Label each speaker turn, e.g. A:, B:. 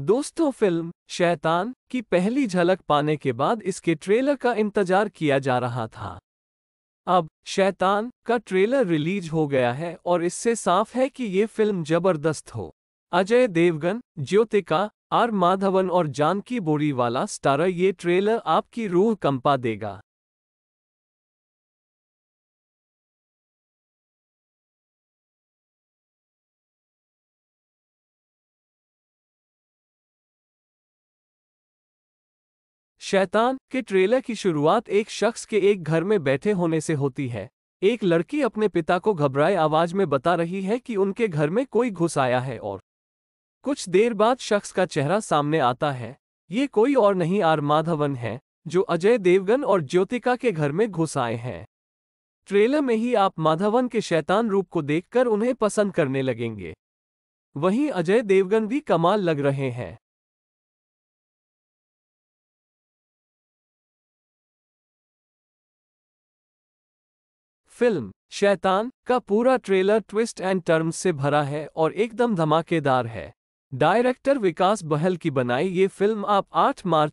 A: दोस्तों फिल्म शैतान की पहली झलक पाने के बाद इसके ट्रेलर का इंतजार किया जा रहा था अब शैतान का ट्रेलर रिलीज हो गया है और इससे साफ है कि ये फिल्म जबरदस्त हो अजय देवगन ज्योतिका आर माधवन और जानकी बोरीवाला स्टारर ये ट्रेलर आपकी रूह कंपा देगा शैतान के ट्रेलर की शुरुआत एक शख्स के एक घर में बैठे होने से होती है एक लड़की अपने पिता को घबराए आवाज में बता रही है कि उनके घर में कोई घुस आया है और कुछ देर बाद शख्स का चेहरा सामने आता है ये कोई और नहीं आर माधवन है जो अजय देवगन और ज्योतिका के घर में घुस आए हैं ट्रेलर में ही आप माधवन के शैतान रूप को देखकर उन्हें पसंद करने लगेंगे वहीं अजय देवगन भी कमाल लग रहे हैं फिल्म शैतान का पूरा ट्रेलर ट्विस्ट एंड टर्म से भरा है और एकदम धमाकेदार है डायरेक्टर विकास बहल की बनाई ये फिल्म आप 8 मार्च